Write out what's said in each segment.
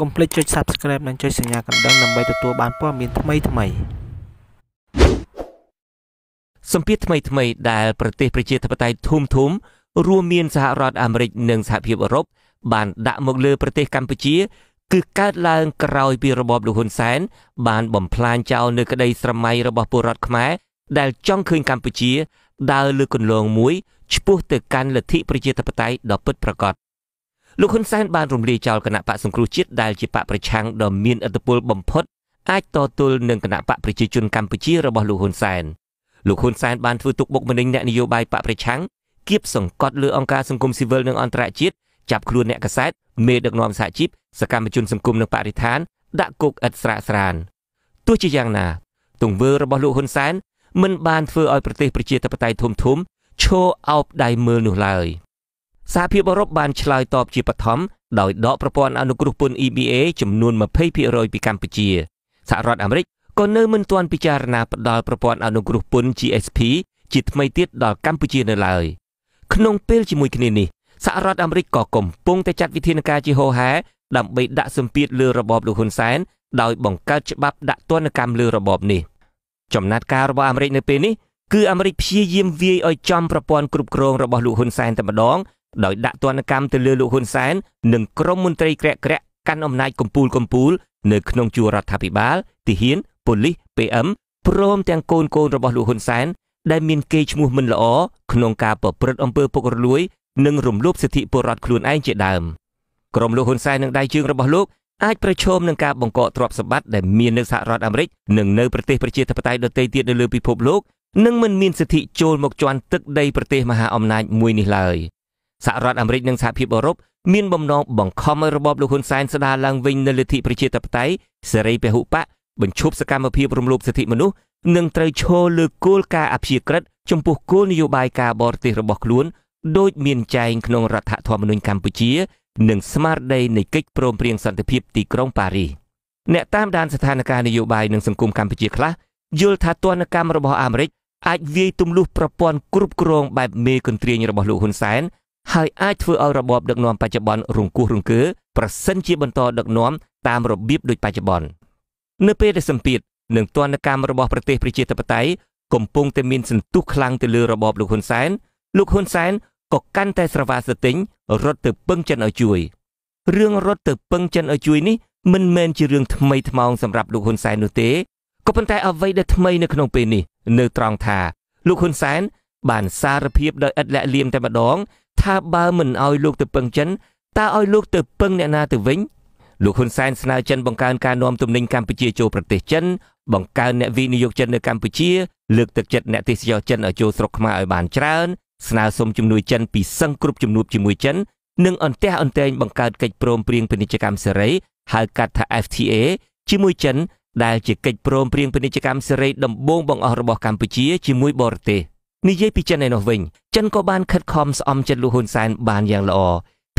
កុំភ្លេចចុច Subscribe និងចុចសញ្ញាកណ្ដឹងដើម្បីទទួលបានព័ត៌មានថ្មីថ្មីសម្ពាធថ្មីថ្មីដែលប្រទេសប្រជាធិបតេយ្យធំធំ រួមមាន សហរដ្ឋអាមេរិកនិងសហភាពអឺរ៉ុបបានដាក់មកលើប្រទេសកម្ពុជាគឺកើតឡើងក្រោយពីរបបលហ៊ុនសែន បានបំផ្លាញចោលនៅក្តី ស្រមៃរបស់ពលរដ្ឋខ្មែរដែលចង់ឃើញកម្ពុជាដើរលើគន្លងមួយឆ្ពោះទៅកាន់លទ្ធិប្រជាធិបតេយ្យដ៏ពិតប្រាកដលោកហ៊ុនសែនបានរំលាយចោលគណៈបកសង្គ្រោះជាតិដែលជាបកប្រឆាំងដ៏មានឥទ្ធិពលបំផុតអាចតទល់នឹងគណៈបកប្រជាជនកម្ពុជារបស់លោកហ៊ុនសែនលោកហ៊ុនសែនបានធ្វើទុកបុកម្នេញអ្នកនយោបាយបកប្រឆាំងគៀបសង្កត់លើអង្គការសង្គមស៊ីវិលនិងអន្តរជាតិចាប់ខ្លួនអ្នកកសែតមេដឹកនាំសហជីពសកម្មជនសង្គមនិងបរិស្ថានដាក់គុកឥតស្រាកស្រានទោះជាយ៉ាងណា ទង្វើរបស់លោកហ៊ុនសែនមិន បានធ្វើឲ្យប្រទេសប្រជាធិបតេយ្យធំធំឈរអោបដៃមើលនោះឡើយ។សហភាពអឺរ៉ុបបានឆ្លើយតបជាបឋមដោយដកប្រព័ន្ធអនុគ្រោះពន្ធ EBA ចំនួន20%ពីកម្ពុជាសហរដ្ឋអាមេរិកក៏នៅមិនទាន់ពិចារណាផ្តល់ប្រព័ន្ធអនុគ្រោះពន្ធ GSP ជាថ្មីទៀតដល់កម្ពុជានៅឡើយក្នុងពេលជាមួយគ្នានេះសហរដ្ឋអាមេរិកក៏កំពុងតែចាត់វិធានការជាហោហែដើម្បីដាក់សម្ពាធលើរបបលោកហ៊ុនសែនដោយបង្កើតច្បាប់ដាក់ទណ្ឌកម្មលើរបបនេះចំណាត់ការរបស់អាមេរិកនៅពេលនេះគឺអាមេរិកព្យាយាមវាយឲ្យចំប្រព័ន្ធគ្រប់គ្រងរបស់លោកហ៊ុនសែនតែម្ដងដោយដាក់ទណ្ឌកម្មទៅលើលោកហ៊ុនសែននិងក្រុមមន្ត្រីក្រាក់ក្រាក់កាន់អំណាចកំពូលកំពូលនៅក្នុងជួររដ្ឋាភិបាលទាហានប៉ូលីស PM ព្រមទាំងកូនកូនរបស់លោកហ៊ុនសែនដែលមានកេរ្តិ៍ឈ្មោះមិនល្អក្នុងការប្រព្រឹត្តអំពើពុករលួយ និង រំលោភសិទ្ធិពលរដ្ឋខ្លួនឯងជាដើមក្រុមលោកហ៊ុនសែននិងដៃជើងរបស់លោកអាចប្រឈមនឹងការបង្កកទ្រព្យសម្បត្តិដែលមាននៅសហរដ្ឋអាមេរិកនិងនៅប្រទេសប្រជាធិបតេយ្យដទៃទៀតនៅលើពិភពលោកនឹងមិនមានសិទ្ធិចូលមកជន់ទឹកដីប្រទេសមហាអំណាច មួយនេះឡើយសហរដ្ឋអាមេរិកនិងសហភាពអឺរ៉ុបមានបំណងបង្ខំឲ្យរបបលោកហ៊ុនសែនស្ដារឡើងវិញនូវលទ្ធិប្រជាធិបតេយ្យសេរីពហុបកបញ្ឈប់សកម្មភាពរំលោភសិទ្ធិមនុស្សនិងត្រូវឈលលើគោលការណ៍អព្យាក្រឹតចំពោះគោលនយោបាយការបរទេសរបស់ខ្លួនដោយមានចែងក្នុងរដ្ឋធម្មនុញ្ញកម្ពុជានិងស្មារតីនៃកិច្ចព្រមព្រៀងសន្តិភាពទីក្រុងប៉ារីសអ្នកតាមដានស្ថានភាពនយោបាយនិងសង្គមកម្ពុជាខ្លះ យល់ថាទនកម្មរបស់អាមេរិកអាចវាយទម្លុះប្រព័ន្ធគ្រប់គ្រង បែបមេគន្ទ្រាញរបស់លោកហ៊ុនសែនហើយអាចធ្វើឲ្យរបបដឹកនាំបច្ចុប្បន្នរង្គោះរង្គើប្រសិនជាបន្តដឹកនាំ តាមរបៀបដូចបច្ចុប្បន្ននៅពេលដែលសម្ពាធនិងទណ្ឌកម្មរបស់ប្រទេសប្រជាធិបតេយ្យកំពុងតែមានសន្ទុះខ្លាំងទៅលើរបបលោកហ៊ុនសែនលោកហ៊ុនសែនក៏កាន់តែស្រវាស្រទិញរត់ទៅពឹងចិនឲ្យជួយរឿងរត់ទៅពឹងចិនឲ្យជួយនេះមិនមែនជារឿងថ្មីថ្មោងសម្រាប់លោកហ៊ុនសែននោះទេក៏ប៉ុន្តែ អ្វីដែលថ្មី នៅក្នុងពេលនេះនៅត្រង់ថាលោកហ៊ុនសែនបានសារភាពដោយឥតលាក់លៀមតែម្ដងថាបើមិនឲ្យលោកទៅពឹងចិនតើឲ្យលោកទៅពឹងអ្នកណាទៅវិញលោកហ៊ុនសែនស្នើចិនបង្កើនការនាំទំនិញកម្ពុជាចូលប្រទេសចិន បង្កើនអ្នកវិនិយោគចិននៅកម្ពុជាលើកទឹកចិត្តអ្នកទេសចរចិនឲ្យចូលស្រុកខ្មែរឲ្យបានច្រើនស្នើសុំជំនួយចិនពីសឹងគ្រប់ជំនួបជាមួយចិននិងអន្តះអន្តែងបង្កើតកិច្ចព្រមព្រៀងពាណិជ្ជកម្មសេរីហៅកាត់ថា FTA ជាមួយចិន ដែលជាកិច្ចព្រមព្រៀងពាណិជ្ជកម្មសេរីដំបូងបង្អស់របស់កម្ពុជាជាមួយបរទេស។និយាយពីចិនឯនោះវិញចិនក៏បានខិតខំស្អំចិត្តលោកហ៊ុនសែនបានយ៉ាងល្អ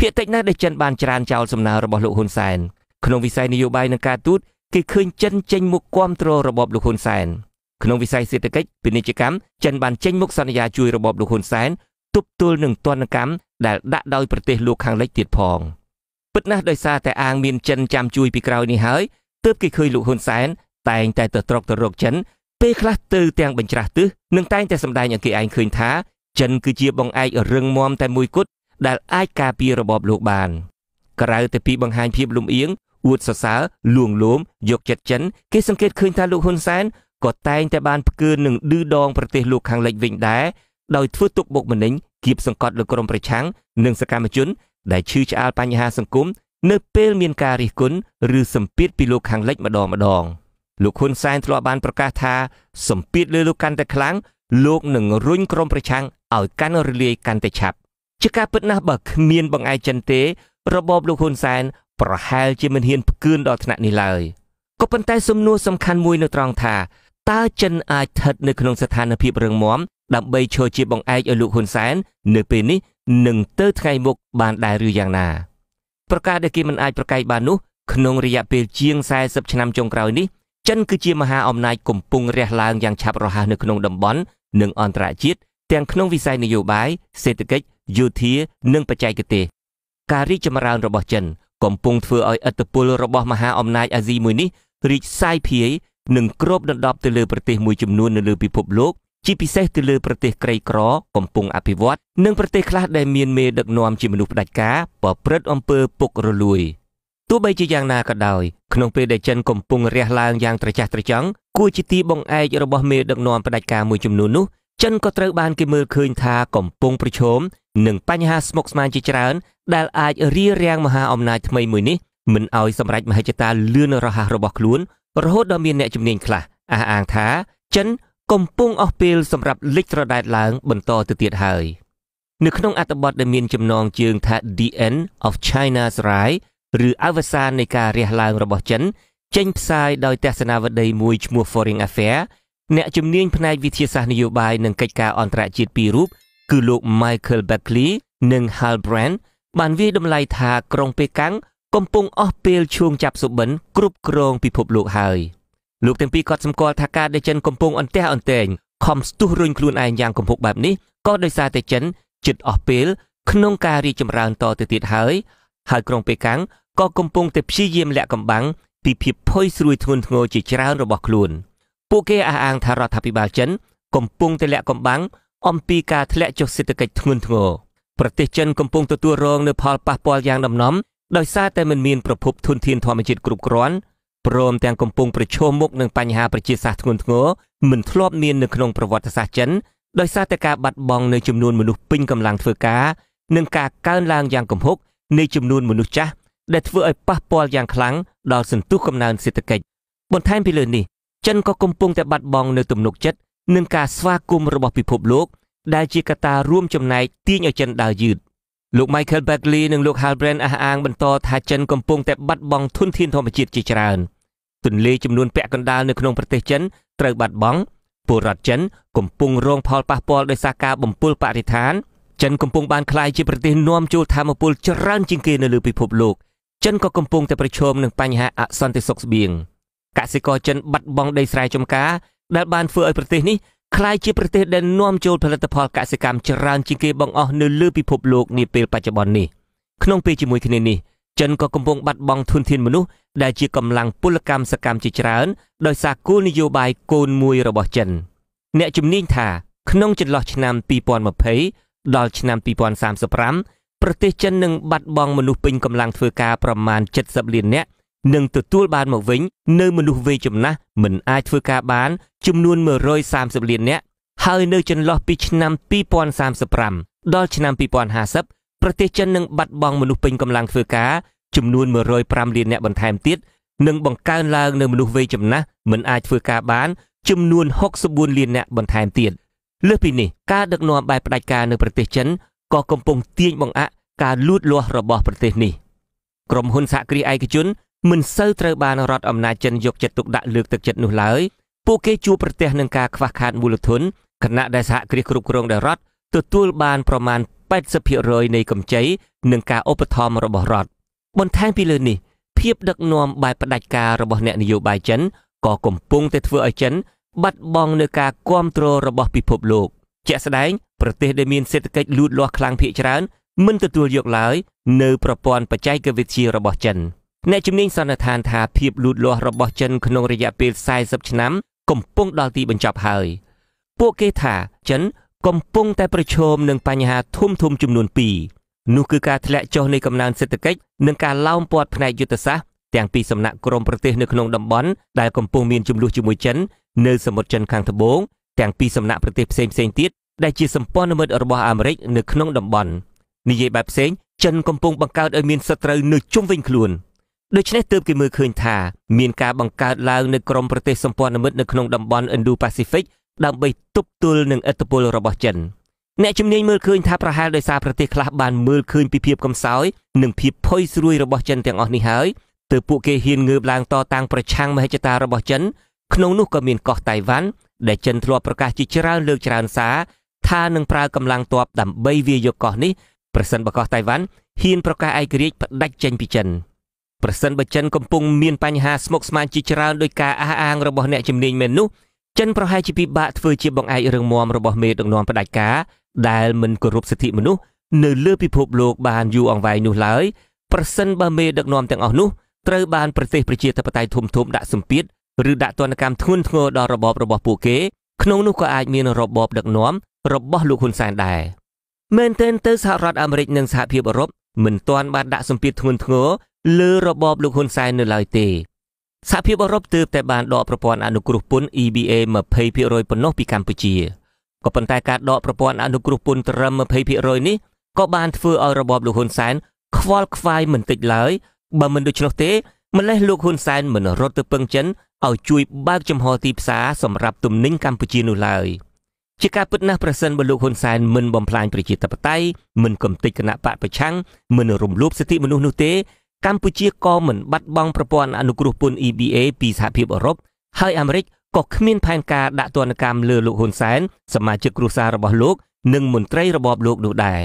ភាគតិចណាស់ដែលចិនបានច្រានចោលសំណើរបស់លោកហ៊ុនសែនក្នុងវិស័យនយោបាយនិងការទូតគេឃើញចិនចេញមុខគាំទ្ររបបលោកហ៊ុនសែនក្នុងវិស័យសេដ្ឋកិច្ចពាណិជ្ជកម្មចិនបានចេញមុខសន្យាជួយរបបលោកហ៊ុនសែនទប់ទល់នឹងទណ្ឌកម្មដែលដាក់ដោយប្រទេសលោកខាងលិចទៀតផងពិតណាស់ដោយសារតែអាងមានចិនចាំជួយពីក្រោយនេះហើយទើបគេឃើញលោកហ៊ុនសែនតែងតែទៅត្រកទៅរកចិនពេលខ្លះទៅទាំងបញ្ច្រាស់ទឹះនឹងតែងតែសម្ដែងឲ្យគេឯងឃើញថាចិនគឺជាបងឯករឹងមាំតែមួយគត់ដែលអាចការពាររបបលោកបាន ក្រៅទៅពីបង្ហាញភាពលំអៀងអួតសរសើរលួងលោម យកចិត្តចិនគេសង្កេតឃើញថាលោកហ៊ុនសែនក៏តែងតែបានផ្កើនឹងឌឺដងប្រទេសលោកខាងលិចវិញដែរដោយធ្វើទុកបុកម្នេញគៀបសង្កត់លើក្រមប្រឆាំងនិងសកម្មជន ដែលឈឺឆ្អាលបញ្ហាសង្គមនៅពេលមានការរិះគន់ឬសម្ពាធពីលោកខាងលិចម្ដងម្ដង។លោកហ៊ុនសែនធ្លាប់បានប្រកាសថាសម្ពាធលើលោកកាន់តែខ្លាំងលោកនឹងរុញក្រុមប្រឆាំងឲ្យកាន់រលាយកាន់តែឆាប់ជាការពិតណាស់បើគ្មាន បង្អែកចិនទេរបបលោកហ៊ុនសែនប្រហែលជាមិនហ៊ានផ្គឿនដល់ថ្នាក់នេះឡើយក៏ប៉ុន្តែសំណួរសំខាន់មួយនៅត្រង់ថាតើចិនអាចស្ថិតនៅក្នុងស្ថានភាពរឹងមាំដើម្បីឈរជាបង្អែកឲ្យលោកហ៊ុនសែននៅពេលនេះនឹងទៅថ្ងៃមុខបានដែរឬយ៉ាងណាប្រការដែលគេមិនអាចប្រកែកបាននោះក្នុងរយៈពេលជាង40ឆ្នាំចុងក្រោយនេះចិនគឺជាមហាអំណាចកំពុងរះឡើងយ៉ាងឆាប់រហ័សនៅក្នុងតំបន់និងអន្តរជាតិទាំងក្នុងវិស័យនយោបាយសេដ្ឋកិច្ចយោធានិងបច្ចេកទេសការរីកចម្រើនរបស់ចិនកំពុងធ្វើឲ្យឥទ្ធិពលរបស់មហាអំណាចអាស៊ីមួយនេះរីកសាយភាយនិងគ្របដណ្ដប់ទៅលើប្រទេសមួយចំនួននៅលើពិភពលោកជាពិសេសទៅលើប្រទេសក្រីក្រកំពុងអភិវឌ្ឍនិងប្រទេសខ្លះដែលមានមេដឹកនាំជាមនុស្សផ្ដាច់ការប្រព្រឹត្តអំពើពុករលួយ។ទោះបីជាយ៉ាងណាក៏ដោយក្នុងពេលដែលចិនកំពុងរះឡើងយ៉ាងត្រចះត្រចង់គួរជាទីបង្អែករបស់មេដឹកនាំផ្ដាច់ការមួយចំនួននោះចិនក៏ត្រូវបានគេមើលឃើញថាកំពុងប្រឈមនឹងបញ្ហាស្មុគស្មាញជាច្រើន ដែលអាចរារាំងមហាអំណាចថ្មីមួយនេះមិនឲ្យសម្រេចមហិច្ឆតាលឿនរហ័សរបស់ខ្លួនរហូតដល់មានអ្នកជំនាញខ្លះអះអាងថា ចិនកំពុងអស់ពេលសម្រាប់លិចត្រដែតឡើងបន្តទៅទៀតហើយនៅក្នុងអត្ថបទដែលមានចំណងជើងថា DN of China's Rise ឬអវសាននៃការរះឡើងរបស់ចិន ចេញផ្សាយដោយទស្សនាវដ្តីមួយឈ្មោះ Foreign Affairs អ្នកជំនាញផ្នែកវិទ្យាសាស្ត្រនយោបាយនិងកិច្ចការអន្តរជាតិពីររូបគឺលោក Michael Beckley និង Hal Brand បានវាយតម្លៃថាក្រុងប៉េកាំងកំពុងអស់ពេលឈួងចាប់សុបិនគ្រប់គ្រង ពិភពលោកហើយលោកទាំងពីរក៏សម្គាល់ថាការដែលចិនកំពុងអន្ទះអន្ទែងខំស្ទុះរុញខ្លួនឯងយ៉ាងគំហុកបែបនេះក៏ដោយសារតែចិនចិត្តអស់ពេលក្នុងការរីកចម្រើនតទៅទៀតហើយហើយក្រុងប៉េកាំងក៏កំពុងតែព្យាយាមលាក់កំបាំងពីភាពភ័យស្រួយធ្ងន់ធ្ងរជាច្រើនរបស់ខ្លួន ពួកគេអះអាងថារដ្ឋាភិបាលចិនកំពុងតែលាក់កំបាំងអំពីការធ្លាក់ចុះសេដ្ឋកិច្ចធ្ងន់ធ្ងរប្រទេសចិនកំពុងទទួលរងនូវផលប៉ះពាល់យ៉ាងដំណំដោយសារតែមិនមានប្រភពធនធានធម្មជាតិគ្រប់គ្រាន់ព្រមទាំងកំពុងប្រឈមមុខនឹងបញ្ហាប្រជាសាស្ត្រធ្ងន់ធ្ងរមិនធ្លាប់មាននៅក្នុងប្រវត្តិសាស្ត្រចិនដោយសារតែការបាត់បង់នូវចំនួនមនុស្សពេញកម្លាំងធ្វើការ និងការកើនឡើងយ៉ាងគំហុកនៃចំនួនមនុស្សចាស់ ដែលធ្វើឲ្យប៉ះពាល់យ៉ាងខ្លាំងដល់សន្ទុះកំណើនសេដ្ឋកិច្ចបន្ថែមពីលើនេះចិនក៏កំពុងតែបាត់បង់នូវទំនុកចិត្តនឹងការស្វាគមន៍របស់ពិភពលោកដែលជាកត្តារួមចំណែកទាញឲ្យចិនដើរយឺតលោក Michael Bagley និងលោក Hal Brand អះអាងបន្តថាចិនកំពុងតែបាត់បង់ធនធានធម្មជាតិជាច្រើនទន្លេចំនួនពាក់កណ្ដាលនៅក្នុងប្រទេសចិនត្រូវបាត់បង់ពលរដ្ឋចិន កំពុងរងផលប៉ះពាល់ដោយសារការបំពុលបរិស្ថានចិនកំពុងបានក្លាយជាប្រទេសនាំចូលធម្មពលច្រើនជាងគេនៅលើពិភពលោកចិនក៏កំពុងតែប្រឈមនឹងបញ្ហាអសន្តិសុខស្បៀងកសិករចិនបាត់បង់ដីស្រែចម្ការដែលបានធ្វើឲ្យប្រទេសនេះក្លាយជាប្រទេសដែលនាំចូលផលិតផលកសិកម្មច្រើនជាងគេបង្អស់នៅលើពិភពលោកនាពេលបច្ចុប្បន្ននេះក្នុងពេលជាមួយគ្នានេះចិនក៏កំពុងបាត់បង់ធនធានមនុស្សដែលជាកម្លាំងពលកម្មសកម្មជាច្រើនដោយសារគោលនយោបាយគោលមួយរបស់ចិន អ្នកជំនាញថាក្នុងចន្លោះឆ្នាំ2020ដល់ឆ្នាំ2035ប្រទេសចិននឹងបាត់បង់មនុស្សពេញកម្លាំងធ្វើការប្រមាណ70លាននាក់និងទទួលបានមកវិញនៅមនុស្សវ័យចំណាស់មិនអាចធ្វើការបានចំនួន130លាននាក់ហើយនៅចន្លោះពីឆ្នាំ2035ដល់ឆ្នាំ2050ប្រទេសចិននឹងបាត់បង់មនុស្សពេញកម្លាំងធ្វើការចំនួន105លាននាក់បន្ថែមទៀតនិងបង្កើនឡើងនៅមនុស្សវ័យចំណាស់មិនអាចធ្វើការបានចំនួន64លាននាក់បន្ថែមទៀតលើសពីនេះការដឹកនាំបែបផ្ដាច់ការនៅប្រទេសចិនក៏កំពុងទាញបង្អាក់ការលូតលាស់របស់ប្រទេសនេះក្រុមហ៊ុនសហគ្រាសឯកជន មិនសូវត្រូវបានរដ្ឋអំណាចចិនយកចិត្តទុកដាក់លើកទឹកចិត្តនោះឡើយពួកគេជួបប្រទះនឹងការខ្វះខាតមូលធនគណៈដែលសហគ្រាសគ្រប់គ្រងដោយរដ្ឋទទួលបានប្រមាណ80%នៃកម្ចីនិងការឧបត្ថម្ភរបស់រដ្ឋបន្ថែមពីលើនេះភាពដឹកនាំបែបផ្ដាច់ការរបស់អ្នកនយោបាយចិនក៏កំពុងតែធ្វើឲ្យចិនបាត់បង់នៅការគ្រប់គ្រងរបស់ពិភពលោកជាក់ស្ដែងប្រទេសដែលមានសេដ្ឋកិច្ចលូតលាស់ខ្លាំងភាគច្រើន មិនទទួលយកឡើយនៅប្រព័ន្ធបច្ចេកវិទ្យារបស់ចិនអ្នកជំនាញសន្និដ្ឋានថាភាពលូតលាស់របស់ចិនក្នុងរយៈពេល40ឆ្នាំ កំពុងដល់ទីបញ្ចប់ហើយពួកគេថាចិនកំពុងតែប្រឈមនឹងបញ្ហាធំធំចំនួន2នោះគឺការធ្លាក់ចុះនៃកំណើនសេដ្ឋកិច្ចនិងការឡោមព័ទ្ធផ្នែកយុទ្ធសាស្ត្រទាំងពីសំណាក់ក្រមប្រទេសនៅក្នុងតំបន់ដែលកំពុងមានចំនួនជាមួយចិននៅសមុទ្រចិនខាងត្បូងទាំងពីសំណាក់ប្រទេសផ្សេងផ្សេងទៀតដែលជាសម្ព័ន្ធមិត្តរបស់អាមេរិកនៅក្នុងតំបន់និយាយបែបផ្សេងចិនកំពុងបង្កើតឲ្យមានសត្រូវនៅជុំវិញខ្លួនដូច្នេះទើបគេមើលឃើញថាមានការបង្កើតឡើងនៅក្រមប្រទេសសម្ព័ន្ធមិត្តនៅក្នុងតំបន់ Indo-Pacific ដើម្បីទប់ទល់នឹងឥទ្ធិពលរបស់ចិនអ្នកជំនាញមើលឃើញថាប្រហែលដោយសារប្រទេសខ្លះបានមើលឃើញពីភាពកំសោយ និងភាពផុយស្រួយរបស់ចិនទាំងអស់នេះហើយទើបពួកគេហ៊ានងើបឡើងតតាំងប្រឆាំងមហិច្ឆតារបស់ចិនក្នុងនោះក៏មានកោះតៃវ៉ាន់ដែលចិនធ្លាប់ប្រកាសជាច្រើនលើកច្រើនសារថានឹងប្រើកម្លាំងទ័ពដើម្បីវាយកកោះនេះប្រសិនបើកោះតៃវ៉ាន់ហ៊ានប្រកាសឯករាជ្យផ្ដាច់ចេញពីចិនប្រសិនបើចិនកំពុងមានបញ្ហាស្មុគស្មាញជាច្រើនដោយការអះអាងរបស់អ្នកជំនាញមែននោះចិនប្រហែលជាពិបាកធ្វើជាបង្អែករឿងមមរបស់មេដឹកនាំផ្ដាច់ការដែលមិនគោរពសិទ្ធិមនុស្សនៅលើពិភពលោកបានយូរអង្វែងនោះឡើយប្រសិនបើមេដឹកនាំទាំងអស់នោះត្រូវបានប្រទេសប្រជាធិបតេយ្យធំៗដាក់សម្ពាធឬដាក់ទណ្ឌកម្មធ្ងន់ធ្ងរដល់របបរបស់ពួកគេ ក្នុងនោះក៏អាចមានរបបដឹកនាំរបស់លោកហ៊ុនសែនដែរមែនទែនទៅសហរដ្ឋអាមេរិកនិងសហភាពអឺរ៉ុបមិនទាន់បានដាក់សម្ពាធធ្ងន់ធ្ងរលើរបបលោកហ៊ុនសែននៅឡើយទេសហភាពអឺរ៉ុបទើបតែបានដកប្រព័ន្ធអនុគ្រោះពន្ធ EBA 20%ប៉ុណ្ណោះពីកម្ពុជាក៏ប៉ុន្តែការដកប្រព័ន្ធអនុគ្រោះពន្ធត្រឹម20%នេះក៏បានធ្វើឲ្យរបបលោកហ៊ុនសែនខ្វល់ខ្វាយមិនតិចឡើយបើមិនដូច្នោះទេម្លេះលោកហ៊ុនសែនមិនរត់ទៅពឹងចិនឲ្យជួយបើកចំហទីផ្សារសម្រាប់ទំនិញកម្ពុជានោះឡើយជាការពិតណាស់ប្រសិនបើលោកហ៊ុនសែនមិនបំផ្លាញប្រជាធិបតេយ្យមិនកំទេចគណៈបកប្រឆាំងមិនរំលោភសិទ្ធិមនុស្សនោះទេ កម្ពុជាក៏មិនបាត់បង់ប្រព័ន្ធអនុគ្រោះពន្ធ EBA ពីសហភាពអឺរ៉ុបហើយអាមេរិកក៏គ្មានផែនការដាក់ទណ្ឌកម្មលើលោកហ៊ុនសែនសមាជិកគ្រួសាររបស់លោកនិងមន្ត្រីរបបលោកនោះដែរ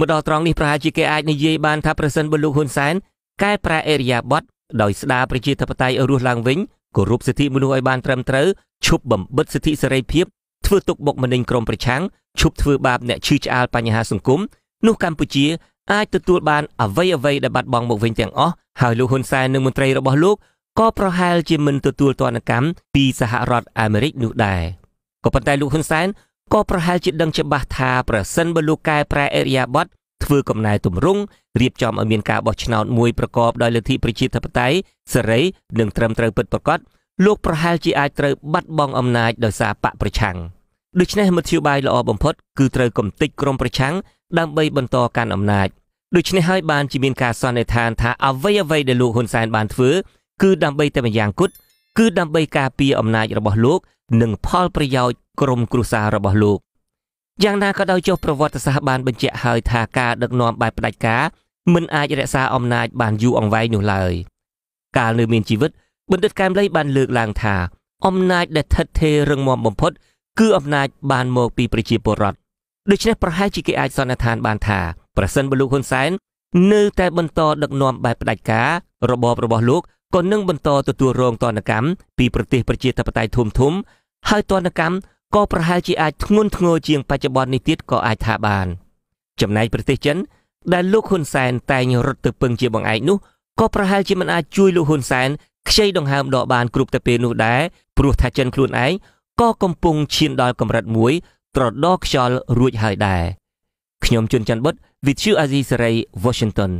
មកដល់ត្រង់នេះប្រហែលជាគេអាចនិយាយបានថាប្រសិនបើលោកហ៊ុនសែនកែប្រែអេរិយាប័ត្រដោយស្ដារប្រជាធិបតេយ្យរស់ឡើងវិញគោរពសិទ្ធិមនុស្សឲ្យបានត្រឹមត្រូវឈប់បំបិទសិទ្ធិសេរីភាពធ្វើទុកបុកម្នេញក្រមប្រឆាំងឈប់ធ្វើបាប អ្នកឈឺឆ្អាលបញ្ហាសង្គមនោះកម្ពុជាអាចទទួលបាន អ្វីអ្វីដែលបាត់បង់មកវិញទាំងអស់ហើយលោកហ៊ុនសែននិងមន្ត្រីរបស់លោកក៏ប្រហែលជាមិនទទួលទណ្ឌកម្មពីសហរដ្ឋអាមេរិកនោះដែរក៏ប៉ុន្តែលោកហ៊ុនសែនក៏ប្រហែលជាដឹងច្បាស់ថាប្រសិនបើលោកកែប្រែអេរិយាប័ត្រធ្វើកំណែទម្រង់រៀបចំឲ្យមានការបោះឆ្នោតមួយប្រកបដោយលទ្ធិប្រជាធិបតេយ្យសេរីនិងត្រឹមត្រូវពិតប្រាកដលោកប្រហែលជាអាចត្រូវបាត់បង់អំណាចដោយសារបកប្រឆាំងដូច្នេះមធ្យោបាយល្អបំផុត គឺត្រូវកំទេចក្រុមប្រឆាំងដើម្បីបន្តកាន់អំណាចដូច្នេះហើយបានជាមានការសន្និដ្ឋានថាអ្វីអ្វីដែលលោកហ៊ុនសែនបានធ្វើគឺដើម្បីតែម្យ៉ាងគត់គឺដើម្បីការពារអំណាចរបស់លោកនិងផលប្រយោជន៍ក្រុមគ្រួសាររបស់លោកយ៉ាងណាក៏ដោយចុះប្រវត្តិសាស្ត្របានបញ្ជាក់ហើយថាការដឹកនាំបែបផ្ដាច់ការមិនអាចរក្សាអំណាច បានយូរអង្វែងនោះឡើយកាលនៅមានជីវិតបណ្ឌិតកែមលីបានលើកឡើងថា អំណាចដែល ថិតថេររឹងមាំបំផុត គឺអំណាច បានមក ពីប្រជាពលរដ្ឋដូច្នេះប្រហែលជាគេអាចសន្និដ្ឋានបាន ថាប្រសិនបើលោកហ៊ុនសែននៅតែបន្ត ដឹកនាំបែបផ្ដាច់ការរបបរបស់លោកក៏នឹងបន្តទទួលរងទណ្ឌកម្មពីប្រទេសប្រជាធិបតេយ្យធំធំហើយទណ្ឌកម្មក៏ប្រហែលជាអាចធ្ងន់ធ្ងរជាងបច្ចុប្បន្ននេះទៀតក៏អាចថាបាន ចំណែកប្រទេសចិន ដែលលោកហ៊ុនសែនតែងរត់ទៅពឹងជាបង្អែកនោះក៏ប្រហែលជាមិនអាចជួយលោកហ៊ុនសែនខ្ចីដង្ហើមដកបានគ្រប់តែពេលនោះដែរព្រោះថាចិនខ្លួនឯងក៏កំពុងឈានដល់កម្រិតមួយត្រដោខ្យល់រួចហើយដែរខ្ញុំជុនច័ន្ទបុត Vithu Azizi Saray Washington